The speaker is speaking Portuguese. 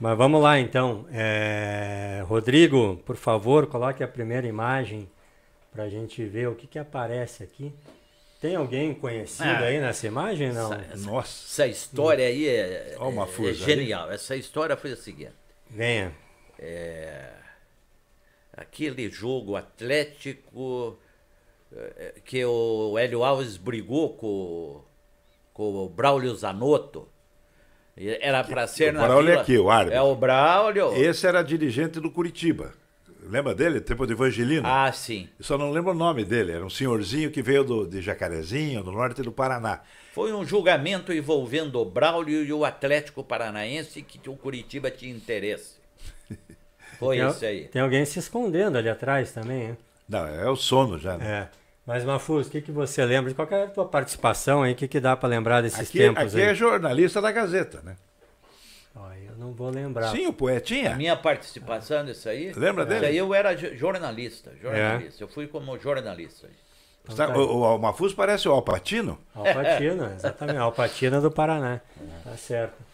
Mas vamos lá então. É... Rodrigo, por favor, coloque a primeira imagem para a gente ver o que, que aparece aqui. Tem alguém conhecido ah, aí nessa imagem? Não? Essa, essa, Nossa. Essa história aí é, é, é genial. Ali. Essa história foi a seguinte. Venha. É, aquele jogo atlético é, que o Hélio Alves brigou com, com o Braulio Zanotto era para ser na Braulio aqui, o árbitro. É o Braulio. Esse era dirigente do Curitiba. Lembra dele? Tempo de Evangelino. Ah, sim. Eu só não lembro o nome dele. Era um senhorzinho que veio do, de Jacarezinho, do norte do Paraná. Foi um julgamento envolvendo o Braulio e o Atlético Paranaense que o Curitiba tinha interesse. Foi tem, isso aí. Tem alguém se escondendo ali atrás também, né? Não, é o sono já, né? É. Mas, Mafus, o que, que você lembra? Qual é a tua participação aí? O que, que dá para lembrar desses aqui, tempos aqui aí? é jornalista da Gazeta, né? eu não vou lembrar. Sim, o Poetinha. A minha participação nisso aí. Lembra dele? Isso aí eu era jornalista. jornalista. É. Eu fui como jornalista. Então tá, tá. o, o parece o Alpatino? Alpatino, exatamente. Alpatino do Paraná. É. Tá certo.